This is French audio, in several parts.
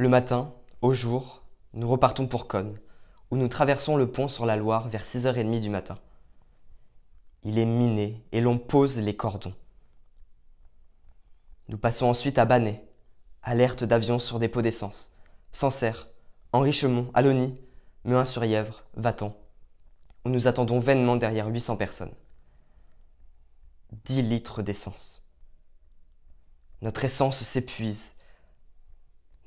Le matin, au jour, nous repartons pour Cône, où nous traversons le pont sur la Loire vers 6h30 du matin. Il est miné et l'on pose les cordons. Nous passons ensuite à Bannet, alerte d'avion sur dépôt d'essence, Sancerre, Henrichemont, chemont Alony, sur yèvre Vatan, où nous attendons vainement derrière 800 personnes. 10 litres d'essence. Notre essence s'épuise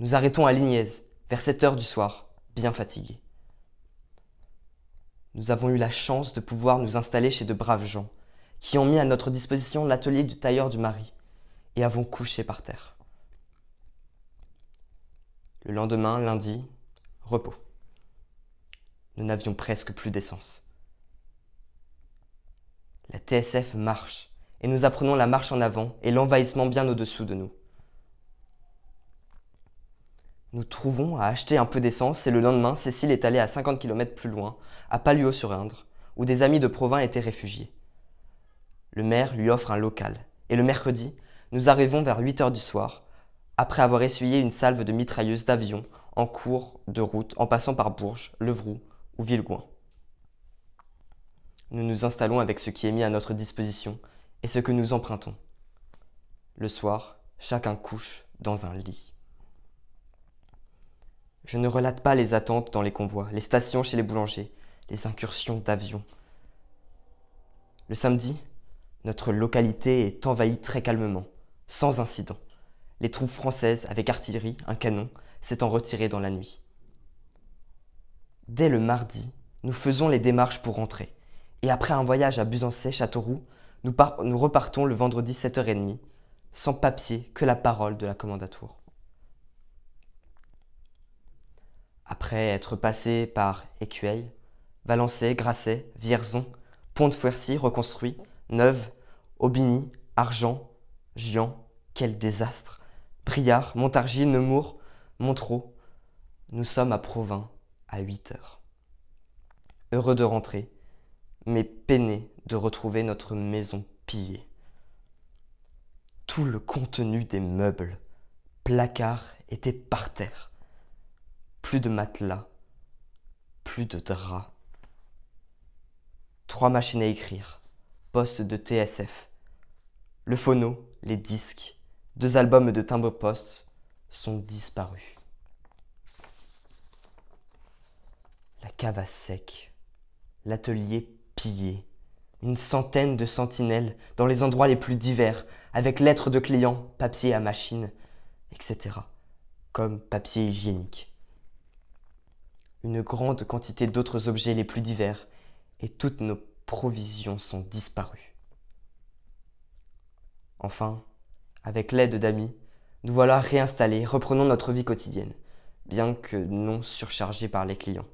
nous arrêtons à Lignez, vers 7 heures du soir, bien fatigués. Nous avons eu la chance de pouvoir nous installer chez de braves gens, qui ont mis à notre disposition l'atelier du tailleur du mari, et avons couché par terre. Le lendemain, lundi, repos. Nous n'avions presque plus d'essence. La TSF marche, et nous apprenons la marche en avant et l'envahissement bien au-dessous de nous. Nous trouvons à acheter un peu d'essence et le lendemain, Cécile est allée à 50 km plus loin, à Paluau-sur-Indre, où des amis de Provins étaient réfugiés. Le maire lui offre un local, et le mercredi, nous arrivons vers 8 heures du soir, après avoir essuyé une salve de mitrailleuses d'avion en cours de route en passant par Bourges, Levroux ou Villegouin. Nous nous installons avec ce qui est mis à notre disposition et ce que nous empruntons. Le soir, chacun couche dans un lit. Je ne relate pas les attentes dans les convois, les stations chez les boulangers, les incursions d'avions. Le samedi, notre localité est envahie très calmement, sans incident. Les troupes françaises, avec artillerie, un canon, s'étant retirées dans la nuit. Dès le mardi, nous faisons les démarches pour rentrer. Et après un voyage à Buzancais, Châteauroux, nous, repartons le vendredi 7h30, sans papier que la parole de la commandatour. après être passé par Écueil, Valençay, Grasset, Vierzon, Pont-de-Fuercy reconstruit, Neuve, Aubigny, Argent, Gian, quel désastre Briard, Montargis, Nemours, Montreau, Nous sommes à Provins à 8 heures. Heureux de rentrer, mais peiné de retrouver notre maison pillée. Tout le contenu des meubles, placards, était par terre. Plus de matelas. Plus de draps. Trois machines à écrire. Poste de TSF. Le phono, les disques, deux albums de timbre-poste sont disparus. La cave à sec. L'atelier pillé. Une centaine de sentinelles dans les endroits les plus divers, avec lettres de clients, papier à machine, etc. Comme papier hygiénique une grande quantité d'autres objets les plus divers, et toutes nos provisions sont disparues. Enfin, avec l'aide d'amis, nous voilà réinstallés, reprenons notre vie quotidienne, bien que non surchargés par les clients.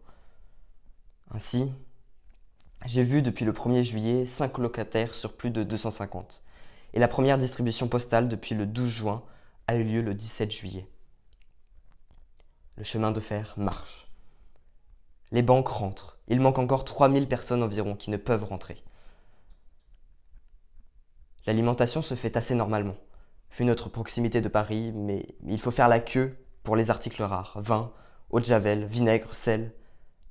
Ainsi, j'ai vu depuis le 1er juillet 5 locataires sur plus de 250, et la première distribution postale depuis le 12 juin a eu lieu le 17 juillet. Le chemin de fer marche. Les banques rentrent. Il manque encore 3000 personnes environ qui ne peuvent rentrer. L'alimentation se fait assez normalement, vu notre proximité de Paris, mais il faut faire la queue pour les articles rares, vin, eau de javel, vinaigre, sel.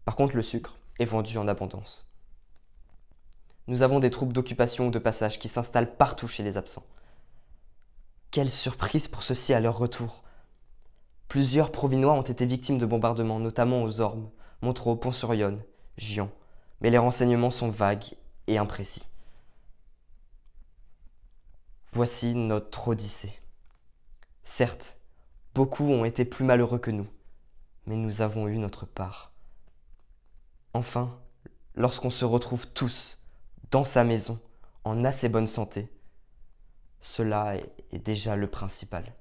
Par contre, le sucre est vendu en abondance. Nous avons des troupes d'occupation ou de passage qui s'installent partout chez les absents. Quelle surprise pour ceux-ci à leur retour. Plusieurs Provinois ont été victimes de bombardements, notamment aux Ormes, montre au pont-sur-Yonne, mais les renseignements sont vagues et imprécis. Voici notre Odyssée. Certes, beaucoup ont été plus malheureux que nous, mais nous avons eu notre part. Enfin, lorsqu'on se retrouve tous, dans sa maison, en assez bonne santé, cela est déjà le principal.